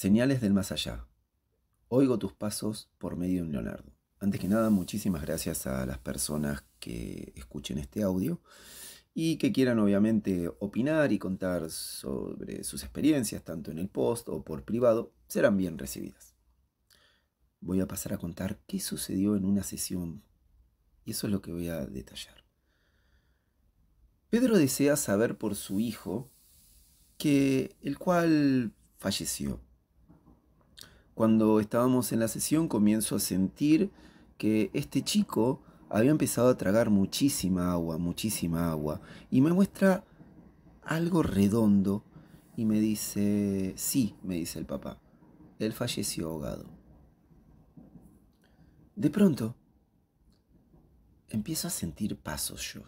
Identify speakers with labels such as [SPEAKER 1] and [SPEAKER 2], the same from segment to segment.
[SPEAKER 1] Señales del más allá. Oigo tus pasos por medio de un Leonardo. Antes que nada, muchísimas gracias a las personas que escuchen este audio y que quieran obviamente opinar y contar sobre sus experiencias, tanto en el post o por privado, serán bien recibidas. Voy a pasar a contar qué sucedió en una sesión y eso es lo que voy a detallar. Pedro desea saber por su hijo, que el cual falleció cuando estábamos en la sesión comienzo a sentir que este chico había empezado a tragar muchísima agua, muchísima agua. Y me muestra algo redondo y me dice, sí, me dice el papá, él falleció ahogado. De pronto, empiezo a sentir pasos yo.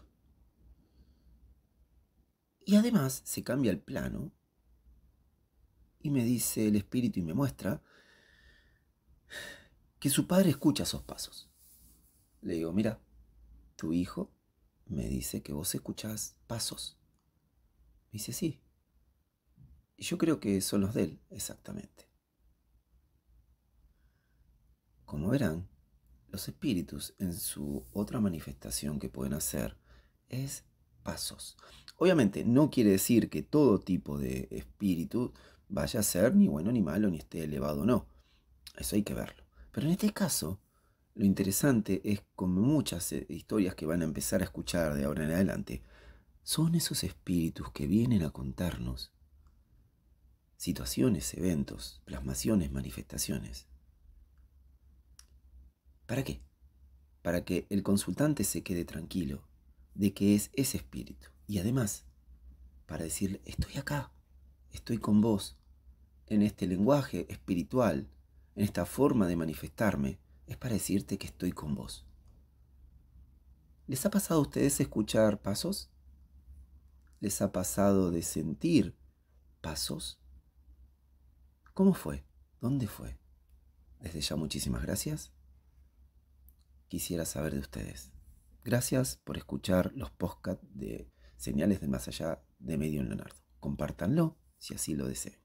[SPEAKER 1] Y además se cambia el plano y me dice el espíritu y me muestra que su padre escucha esos pasos. Le digo, mira, tu hijo me dice que vos escuchás pasos. Me dice, sí. Y yo creo que son los de él, exactamente. Como verán, los espíritus en su otra manifestación que pueden hacer es pasos. Obviamente no quiere decir que todo tipo de espíritu vaya a ser ni bueno ni malo, ni esté elevado o no. Eso hay que verlo. Pero en este caso, lo interesante es, como muchas eh, historias que van a empezar a escuchar de ahora en adelante, son esos espíritus que vienen a contarnos situaciones, eventos, plasmaciones, manifestaciones. ¿Para qué? Para que el consultante se quede tranquilo de que es ese espíritu. Y además, para decirle, estoy acá, estoy con vos, en este lenguaje espiritual en esta forma de manifestarme, es para decirte que estoy con vos. ¿Les ha pasado a ustedes escuchar pasos? ¿Les ha pasado de sentir pasos? ¿Cómo fue? ¿Dónde fue? Desde ya muchísimas gracias. Quisiera saber de ustedes. Gracias por escuchar los podcasts de Señales de Más Allá de Medio en Leonardo. Compártanlo si así lo desean.